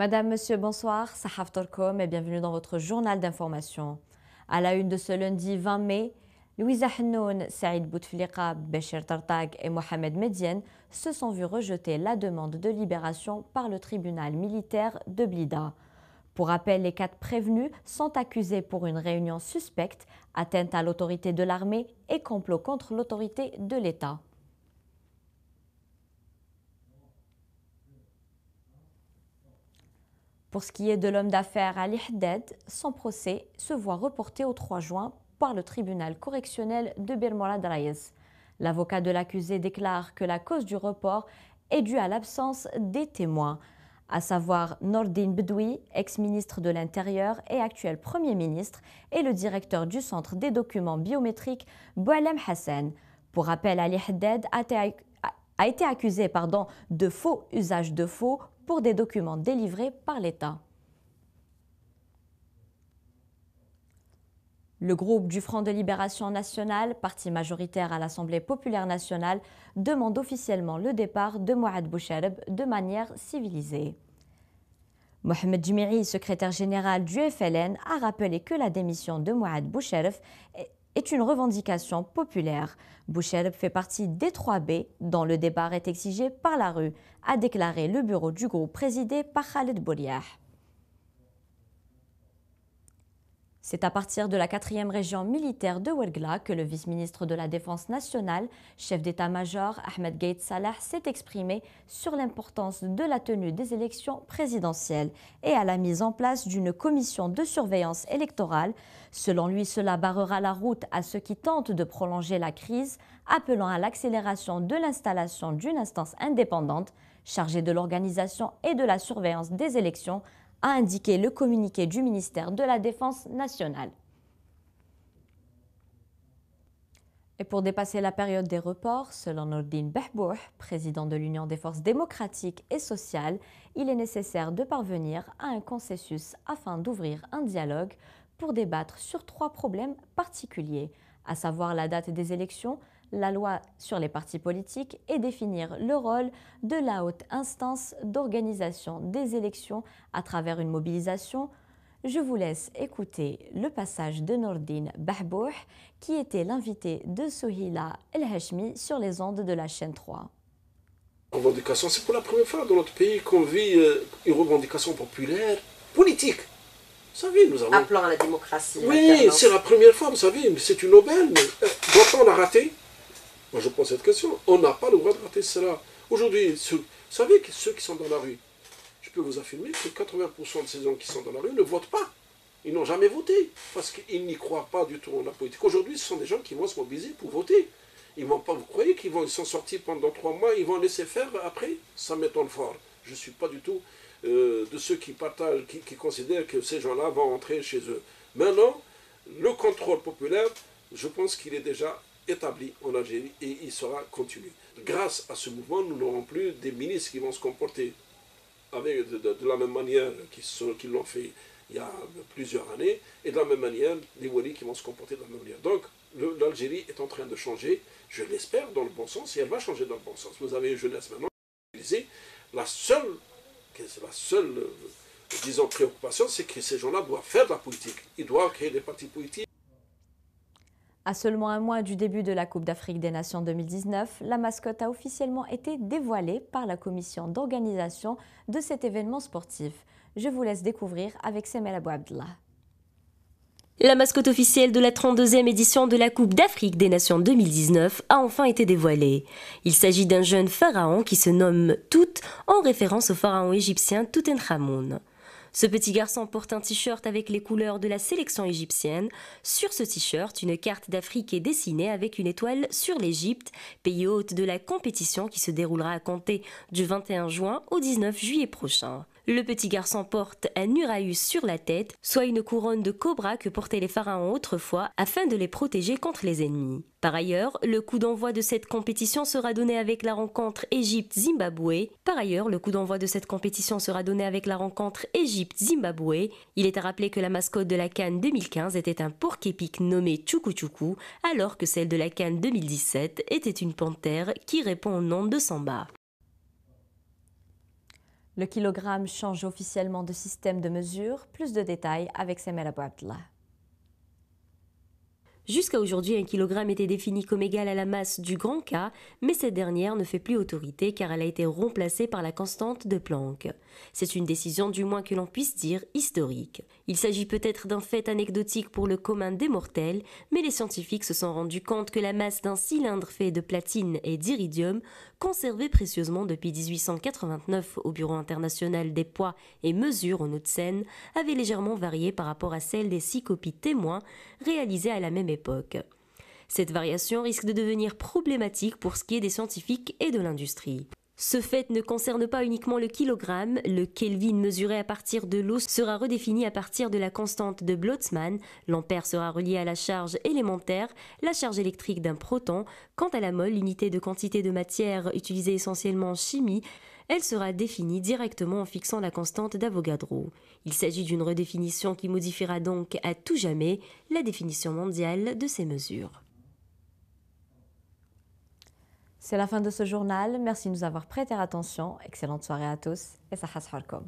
Madame, Monsieur, bonsoir, Sahaf et bienvenue dans votre journal d'information. À la une de ce lundi 20 mai, Louisa Hanoun, Saïd Bouteflika, Bechir Tartag et Mohamed Medien se sont vus rejeter la demande de libération par le tribunal militaire de Blida. Pour rappel, les quatre prévenus sont accusés pour une réunion suspecte, atteinte à l'autorité de l'armée et complot contre l'autorité de l'État. Pour ce qui est de l'homme d'affaires Ali Haddad, son procès se voit reporté au 3 juin par le tribunal correctionnel de Bermorad L'avocat de l'accusé déclare que la cause du report est due à l'absence des témoins, à savoir Nordin Bedoui, ex-ministre de l'Intérieur et actuel Premier ministre, et le directeur du Centre des documents biométriques, Boualem Hassan. Pour rappel, Ali Haddad a été accusé pardon, de faux usage de faux pour des documents délivrés par l'État. Le groupe du Front de Libération Nationale, parti majoritaire à l'Assemblée populaire nationale, demande officiellement le départ de Mouad Bouchareb de manière civilisée. Mohamed Jimiri, secrétaire général du FLN, a rappelé que la démission de Mouad est est une revendication populaire. Bouchelb fait partie des 3B dont le départ est exigé par la rue, a déclaré le bureau du groupe présidé par Khaled Bouliah. C'est à partir de la 4e région militaire de Ouelgla que le vice-ministre de la Défense nationale, chef d'état-major Ahmed Gait Salah, s'est exprimé sur l'importance de la tenue des élections présidentielles et à la mise en place d'une commission de surveillance électorale. Selon lui, cela barrera la route à ceux qui tentent de prolonger la crise, appelant à l'accélération de l'installation d'une instance indépendante chargée de l'organisation et de la surveillance des élections a indiqué le communiqué du ministère de la Défense nationale. Et pour dépasser la période des reports, selon Nordine Behbouh, président de l'Union des forces démocratiques et sociales, il est nécessaire de parvenir à un consensus afin d'ouvrir un dialogue pour débattre sur trois problèmes particuliers à savoir la date des élections, la loi sur les partis politiques et définir le rôle de la haute instance d'organisation des élections à travers une mobilisation. Je vous laisse écouter le passage de Nordin Bahbouh, qui était l'invité de Sohila El Hashmi sur les ondes de la chaîne 3. Revendication, c'est pour la première fois dans notre pays qu'on vit euh, une revendication populaire politique savez, nous à la démocratie. Oui, c'est la première fois, vous savez, c'est une aubaine. Mais euh, doit-on la rater Moi, je pose cette question. On n'a pas le droit de rater cela. Aujourd'hui, vous savez que ceux qui sont dans la rue, je peux vous affirmer que 80% de ces gens qui sont dans la rue ne votent pas. Ils n'ont jamais voté, parce qu'ils n'y croient pas du tout en la politique. Aujourd'hui, ce sont des gens qui vont se mobiliser pour voter. Ils vont pas, vous croyez qu'ils vont, s'en sont sortis pendant trois mois, ils vont laisser faire après Ça m'étonne fort. Je ne suis pas du tout euh, de ceux qui partagent, qui, considèrent que ces gens-là vont entrer chez eux. Maintenant, le contrôle populaire, je pense qu'il est déjà établi en Algérie et il sera continué. Grâce à ce mouvement, nous n'aurons plus des ministres qui vont se comporter de, la même manière qu'ils l'ont fait il y a plusieurs années, et de la même manière, les Walis qui vont se comporter de la même manière. Donc, l'Algérie est en train de changer, je l'espère, dans le bon sens, et elle va changer dans le bon sens. Vous avez une jeunesse maintenant, la seule, euh, disons, préoccupation, c'est que ces gens-là doivent faire de la politique. Ils doivent créer des partis politiques. À seulement un mois du début de la Coupe d'Afrique des Nations 2019, la mascotte a officiellement été dévoilée par la commission d'organisation de cet événement sportif. Je vous laisse découvrir avec Semel Abou la mascotte officielle de la 32e édition de la Coupe d'Afrique des Nations 2019 a enfin été dévoilée. Il s'agit d'un jeune pharaon qui se nomme Tout en référence au pharaon égyptien Toutankhamon. Ce petit garçon porte un t-shirt avec les couleurs de la sélection égyptienne. Sur ce t-shirt, une carte d'Afrique est dessinée avec une étoile sur l'Égypte, pays hôte de la compétition qui se déroulera à compter du 21 juin au 19 juillet prochain. Le petit garçon porte un uraïus sur la tête, soit une couronne de cobra que portaient les pharaons autrefois afin de les protéger contre les ennemis. Par ailleurs, le coup d'envoi de cette compétition sera donné avec la rencontre Égypte-Zimbabwe. Par ailleurs, le coup d'envoi de cette compétition sera donné avec la rencontre Égypte-Zimbabwe. Il est à rappeler que la mascotte de la Cannes 2015 était un porc épic nommé Chukuchuku, alors que celle de la Cannes 2017 était une panthère qui répond au nom de Samba. Le kilogramme change officiellement de système de mesure. Plus de détails avec Semela là Jusqu'à aujourd'hui, un kilogramme était défini comme égal à la masse du grand K, mais cette dernière ne fait plus autorité car elle a été remplacée par la constante de Planck. C'est une décision du moins que l'on puisse dire historique. Il s'agit peut-être d'un fait anecdotique pour le commun des mortels, mais les scientifiques se sont rendus compte que la masse d'un cylindre fait de platine et d'iridium, conservé précieusement depuis 1889 au Bureau international des poids et mesures en Haute-Seine, avait légèrement varié par rapport à celle des six copies témoins réalisées à la même époque cette variation risque de devenir problématique pour ce qui est des scientifiques et de l'industrie. Ce fait ne concerne pas uniquement le kilogramme, le Kelvin mesuré à partir de l'eau sera redéfini à partir de la constante de Boltzmann, l'ampère sera relié à la charge élémentaire, la charge électrique d'un proton, quant à la mole, l'unité de quantité de matière utilisée essentiellement en chimie, elle sera définie directement en fixant la constante d'Avogadro. Il s'agit d'une redéfinition qui modifiera donc à tout jamais la définition mondiale de ces mesures. C'est la fin de ce journal. Merci de nous avoir prêté attention. Excellente soirée à tous et sahas